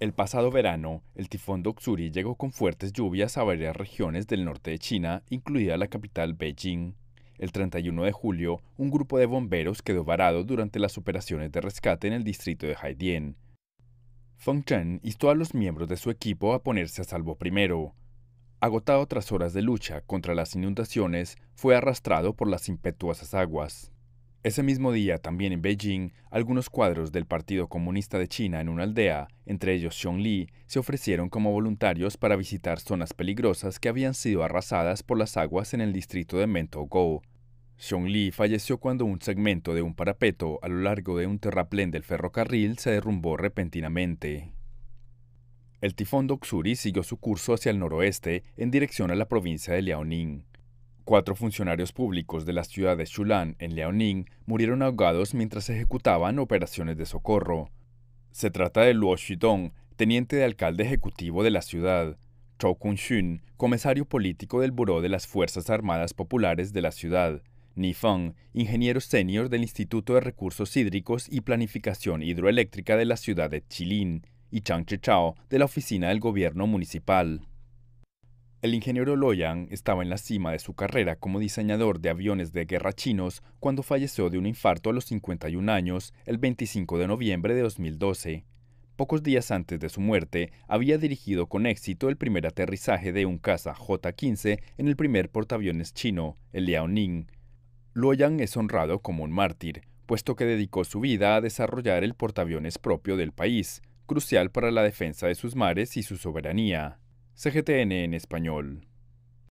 El pasado verano, el tifón Doksuri llegó con fuertes lluvias a varias regiones del norte de China, incluida la capital Beijing. El 31 de julio, un grupo de bomberos quedó varado durante las operaciones de rescate en el distrito de Haidian. Feng Chen instó a los miembros de su equipo a ponerse a salvo primero. Agotado tras horas de lucha contra las inundaciones, fue arrastrado por las impetuosas aguas. Ese mismo día, también en Beijing, algunos cuadros del Partido Comunista de China en una aldea, entre ellos Li, se ofrecieron como voluntarios para visitar zonas peligrosas que habían sido arrasadas por las aguas en el distrito de Mentogou. Li falleció cuando un segmento de un parapeto a lo largo de un terraplén del ferrocarril se derrumbó repentinamente. El tifón Doksuri siguió su curso hacia el noroeste en dirección a la provincia de Liaoning. Cuatro funcionarios públicos de la ciudad de Shulan, en Liaoning, murieron ahogados mientras ejecutaban operaciones de socorro. Se trata de Luo Shidong, teniente de alcalde ejecutivo de la ciudad, Chou Kun-shun, comisario político del Buró de las Fuerzas Armadas Populares de la ciudad, Ni Feng, ingeniero senior del Instituto de Recursos Hídricos y Planificación Hidroeléctrica de la ciudad de Chilin, y Chang Chechao, de la oficina del gobierno municipal. El ingeniero Loyan estaba en la cima de su carrera como diseñador de aviones de guerra chinos cuando falleció de un infarto a los 51 años el 25 de noviembre de 2012. Pocos días antes de su muerte, había dirigido con éxito el primer aterrizaje de un caza J-15 en el primer portaaviones chino, el Liaoning. Loyang es honrado como un mártir, puesto que dedicó su vida a desarrollar el portaaviones propio del país, crucial para la defensa de sus mares y su soberanía. CGTN en español.